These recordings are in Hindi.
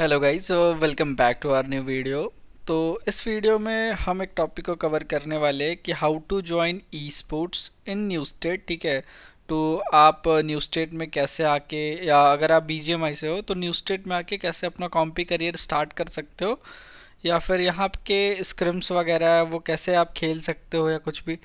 hello guys welcome back to our new video तो इस वीडियो में हम एक टॉपिक को कवर करने वाले हैं कि how to join esports in new state ठीक है तो आप न्यू uh, स्टेट में कैसे आके या अगर आप बी से हो तो न्यू स्टेट में आके कैसे अपना कॉम्पी करियर स्टार्ट कर सकते हो या फिर यहाँ के स्क्रिम्स वगैरह वो कैसे आप खेल सकते हो या कुछ भी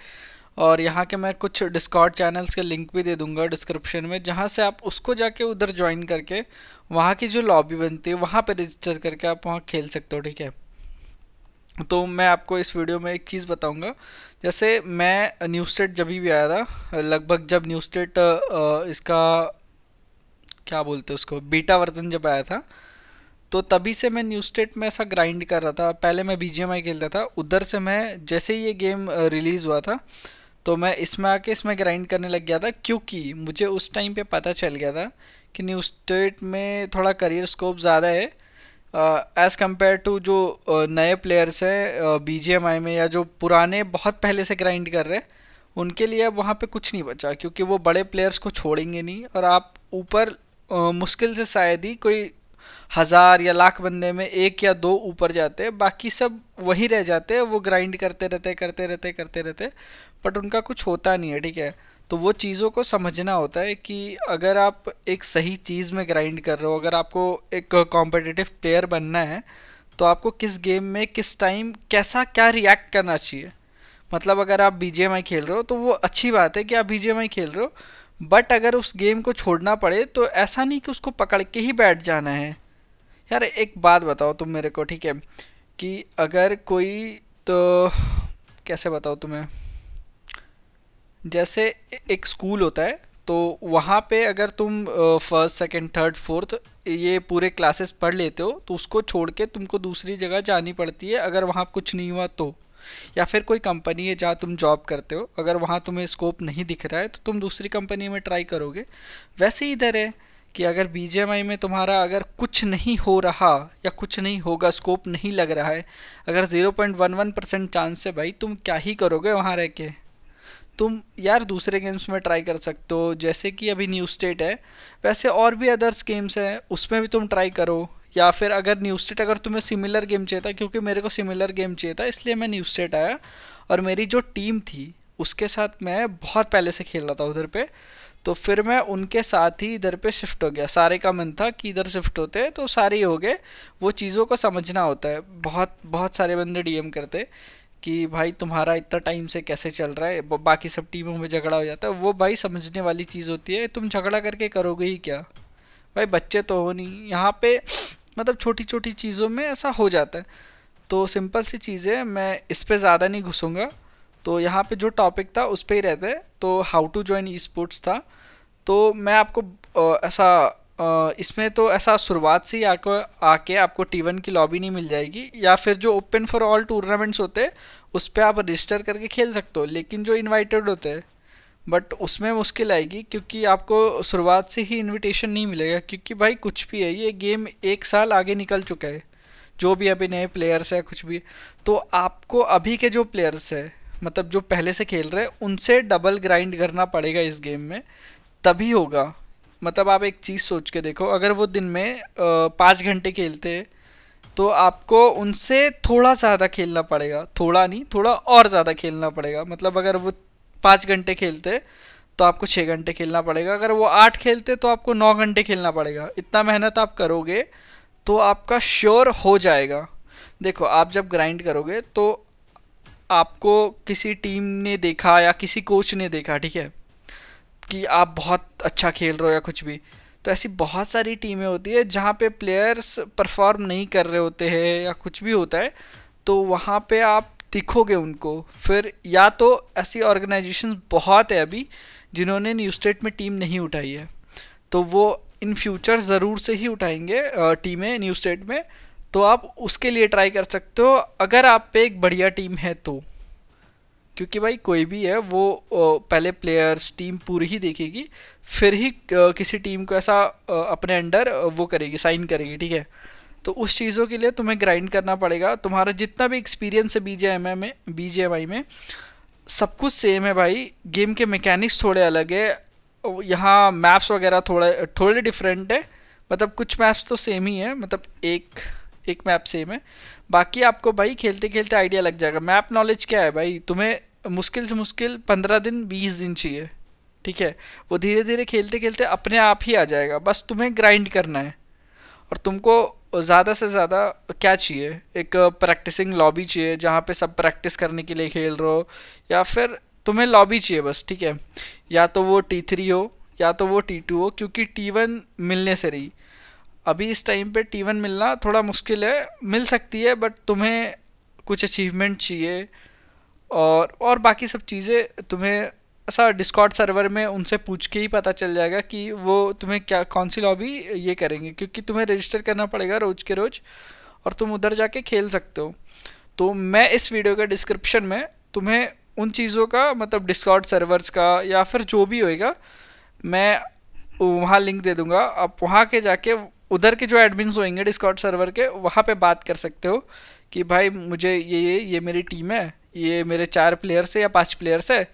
और यहाँ के मैं कुछ डिस्कॉट चैनल्स के लिंक भी दे दूंगा डिस्क्रिप्शन में जहाँ से आप उसको जाके उधर ज्वाइन करके वहाँ की जो लॉबी बनती है वहाँ पर रजिस्टर करके आप वहाँ खेल सकते हो ठीक है तो मैं आपको इस वीडियो में एक चीज़ बताऊंगा जैसे मैं न्यू स्टेट जब भी आया था लगभग जब न्यू स्टेट इसका क्या बोलते हैं उसको बीटा वर्जन जब आया था तो तभी से मैं न्यू स्टेट में ऐसा ग्राइंड कर रहा था पहले मैं बी खेलता था उधर से मैं जैसे ही ये गेम रिलीज़ हुआ था तो मैं इसमें आके इसमें ग्राइंड करने लग गया था क्योंकि मुझे उस टाइम पे पता चल गया था कि न्यू स्टेट में थोड़ा करियर स्कोप ज़्यादा है एज़ कम्पेयर टू जो नए प्लेयर्स हैं बी जी एम आई में या जो पुराने बहुत पहले से ग्राइंड कर रहे हैं उनके लिए अब वहाँ पर कुछ नहीं बचा क्योंकि वो बड़े प्लेयर्स को छोड़ेंगे नहीं और आप ऊपर मुश्किल से शायद ही कोई हज़ार या लाख बंदे में एक या दो ऊपर जाते हैं बाकी सब वहीं रह जाते हैं वो ग्राइंड करते रहते करते रहते करते रहते बट उनका कुछ होता नहीं है ठीक है तो वो चीज़ों को समझना होता है कि अगर आप एक सही चीज़ में ग्राइंड कर रहे हो अगर आपको एक कॉम्पिटिटिव प्लेयर बनना है तो आपको किस गेम में किस टाइम कैसा क्या रिएक्ट करना चाहिए मतलब अगर आप बी खेल रहे हो तो वो अच्छी बात है कि आप बी खेल रहे हो बट अगर उस गेम को छोड़ना पड़े तो ऐसा नहीं कि उसको पकड़ के ही बैठ जाना है यार एक बात बताओ तुम मेरे को ठीक है कि अगर कोई तो कैसे बताओ तुम्हें जैसे एक स्कूल होता है तो वहाँ पे अगर तुम फर्स्ट सेकंड थर्ड फोर्थ ये पूरे क्लासेस पढ़ लेते हो तो उसको छोड़ के तुमको दूसरी जगह जानी पड़ती है अगर वहाँ कुछ नहीं हुआ तो या फिर कोई कंपनी है जहाँ तुम जॉब करते हो अगर वहाँ तुम्हें स्कोप नहीं दिख रहा है तो तुम दूसरी कंपनी में ट्राई करोगे वैसे ही इधर है कि अगर बी में तुम्हारा अगर कुछ नहीं हो रहा या कुछ नहीं होगा स्कोप नहीं लग रहा है अगर 0.11 परसेंट चांस है भाई तुम क्या ही करोगे वहाँ रह के तुम यार दूसरे गेम्स में ट्राई कर सकते हो जैसे कि अभी न्यू स्टेट है वैसे और भी अदर्स गेम्स हैं उसमें भी तुम ट्राई करो या फिर अगर न्यू स्टेट अगर तुम्हें सिमिलर गेम चाहिए था क्योंकि मेरे को सिमिलर गेम चाहिए था इसलिए मैं न्यू स्टेट आया और मेरी जो टीम थी उसके साथ मैं बहुत पहले से खेल रहा था उधर पे तो फिर मैं उनके साथ ही इधर पे शिफ्ट हो गया सारे का मन था कि इधर शिफ्ट होते हैं तो सारे हो गए वो चीज़ों को समझना होता है बहुत बहुत सारे बंदे डीएम करते कि भाई तुम्हारा इतना टाइम से कैसे चल रहा है बाकी सब टीमों में झगड़ा हो जाता है वो भाई समझने वाली चीज़ होती है तुम झगड़ा करके करोगे ही क्या भाई बच्चे तो हो नहीं यहाँ पे मतलब छोटी छोटी चीज़ों में ऐसा हो जाता है तो सिंपल सी चीज़ है मैं इस पर ज़्यादा नहीं घुसूँगा तो यहाँ पे जो टॉपिक था उस पर ही रहता है तो how to join esports था तो मैं आपको ऐसा इसमें तो ऐसा शुरुआत से ही आकर आके आपको टी वन की लॉबी नहीं मिल जाएगी या फिर जो ओपन फॉर ऑल टूर्नामेंट्स होते हैं उस पर आप रजिस्टर करके खेल सकते हो लेकिन जो इन्वाइटेड होते हैं बट उसमें मुश्किल आएगी क्योंकि आपको शुरुआत से ही इनविटेशन नहीं मिलेगा क्योंकि भाई कुछ भी है ये गेम एक साल आगे निकल चुका है जो भी अभी नए प्लेयर्स हैं कुछ भी तो आपको अभी के जो प्लेयर्स हैं मतलब जो पहले से खेल रहे हैं उनसे डबल ग्राइंड करना पड़ेगा इस गेम में तभी होगा मतलब आप एक चीज़ सोच के देखो अगर वो दिन में पाँच घंटे खेलते तो आपको उनसे थोड़ा ज़्यादा खेलना पड़ेगा थोड़ा नहीं थोड़ा और ज़्यादा खेलना पड़ेगा मतलब अगर वो पाँच घंटे खेलते तो आपको छः घंटे खेलना पड़ेगा अगर वो आठ खेलते तो आपको नौ घंटे खेलना पड़ेगा इतना मेहनत आप करोगे तो आपका श्योर हो जाएगा देखो आप जब ग्राइंड करोगे तो आपको किसी टीम ने देखा या किसी कोच ने देखा ठीक है कि आप बहुत अच्छा खेल रहे हो या कुछ भी तो ऐसी बहुत सारी टीमें होती है जहाँ पे प्लेयर्स परफॉर्म नहीं कर रहे होते हैं या कुछ भी होता है तो वहाँ पे आप दिखोगे उनको फिर या तो ऐसी ऑर्गेनाइजेशन बहुत है अभी जिन्होंने न्यू स्टेट में टीम नहीं उठाई है तो वो इन फ्यूचर ज़रूर से ही उठाएंगे टीमें न्यू स्टेट में तो आप उसके लिए ट्राई कर सकते हो अगर आप पे एक बढ़िया टीम है तो क्योंकि भाई कोई भी है वो पहले प्लेयर्स टीम पूरी ही देखेगी फिर ही किसी टीम को ऐसा अपने अंडर वो करेगी साइन करेगी ठीक है तो उस चीज़ों के लिए तुम्हें ग्राइंड करना पड़ेगा तुम्हारा जितना भी एक्सपीरियंस है बी में बी में सब कुछ सेम है भाई गेम के मैकेनिक्स थोड़े अलग है यहाँ मैप्स वगैरह थोड़ा थोड़े डिफरेंट है मतलब कुछ मैप्स तो सेम ही है मतलब एक एक मैप सेम है बाकी आपको भाई खेलते खेलते आइडिया लग जाएगा मैप नॉलेज क्या है भाई तुम्हें मुश्किल से मुश्किल पंद्रह दिन बीस दिन चाहिए ठीक है वो धीरे धीरे खेलते खेलते अपने आप ही आ जाएगा बस तुम्हें ग्राइंड करना है और तुमको ज़्यादा से ज़्यादा क्या चाहिए एक प्रैक्टिसिंग लॉबी चाहिए जहाँ पे सब प्रैक्टिस करने के लिए खेल रहे हो या फिर तुम्हें लॉबी चाहिए बस ठीक है या तो वो टी थ्री हो या तो वो टी टू हो क्योंकि टी वन मिलने से रही अभी इस टाइम पे टी वन मिलना थोड़ा मुश्किल है मिल सकती है बट तुम्हें कुछ अचीवमेंट चाहिए और और बाकी सब चीज़ें तुम्हें सा डिस्कॉर्ड सर्वर में उनसे पूछ के ही पता चल जाएगा कि वो तुम्हें क्या कौन सी लॉबी ये करेंगे क्योंकि तुम्हें रजिस्टर करना पड़ेगा रोज़ के रोज़ और तुम उधर जाके खेल सकते हो तो मैं इस वीडियो के डिस्क्रिप्शन में तुम्हें उन चीज़ों का मतलब डिस्कॉर्ड सर्वर्स का या फिर जो भी होएगा मैं वहाँ लिंक दे दूँगा आप वहाँ के जाके उधर के जो एडमिन्स होंगे डिस्कॉर्ड सर्वर के वहाँ पे बात कर सकते हो कि भाई मुझे ये ये ये मेरी टीम है ये मेरे चार प्लेयर्स है या पांच प्लेयर्स है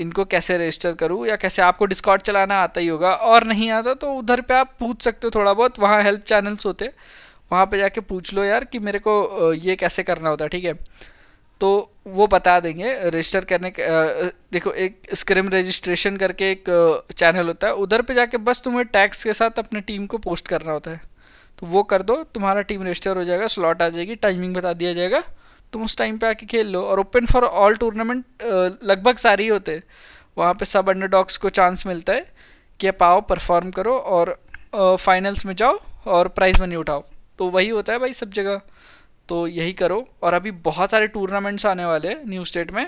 इनको कैसे रजिस्टर करूँ या कैसे आपको डिस्कॉर्ड चलाना आता ही होगा और नहीं आता तो उधर पे आप पूछ सकते हो थोड़ा बहुत वहाँ हेल्प चैनल्स होते वहाँ पे जाके पूछ लो यार कि मेरे को ये कैसे करना होता है ठीक है तो वो बता देंगे रजिस्टर करने के देखो एक स्क्रिम रजिस्ट्रेशन करके एक चैनल होता है उधर पे जाके बस तुम्हें टैक्स के साथ अपने टीम को पोस्ट करना होता है तो वो कर दो तुम्हारा टीम रजिस्टर हो जाएगा स्लॉट आ जाएगी टाइमिंग बता दिया जाएगा तुम उस टाइम पे आके खेल लो और ओपन फॉर ऑल टूर्नामेंट लगभग सारे ही होते हैं वहाँ पे सब अंडर को चांस मिलता है कि आप आओ परफॉर्म करो और फाइनल्स में जाओ और प्राइज़ मनी उठाओ तो वही होता है भाई सब जगह तो यही करो और अभी बहुत सारे टूर्नामेंट्स आने वाले हैं न्यू स्टेट में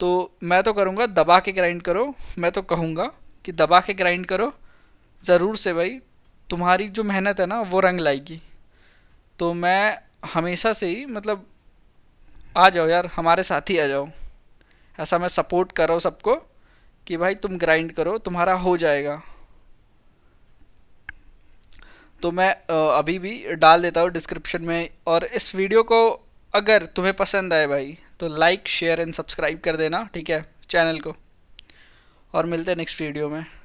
तो मैं तो करूँगा दबा के ग्राइंड करो मैं तो कहूँगा कि दबा के ग्राइंड करो ज़रूर से भाई तुम्हारी जो मेहनत है ना वो रंग लाएगी तो मैं हमेशा से ही मतलब आ जाओ यार हमारे साथ ही आ जाओ ऐसा मैं सपोर्ट कर रहा हूँ सबको कि भाई तुम ग्राइंड करो तुम्हारा हो जाएगा तो मैं अभी भी डाल देता हूँ डिस्क्रिप्शन में और इस वीडियो को अगर तुम्हें पसंद आए भाई तो लाइक शेयर एंड सब्सक्राइब कर देना ठीक है चैनल को और मिलते हैं नेक्स्ट वीडियो में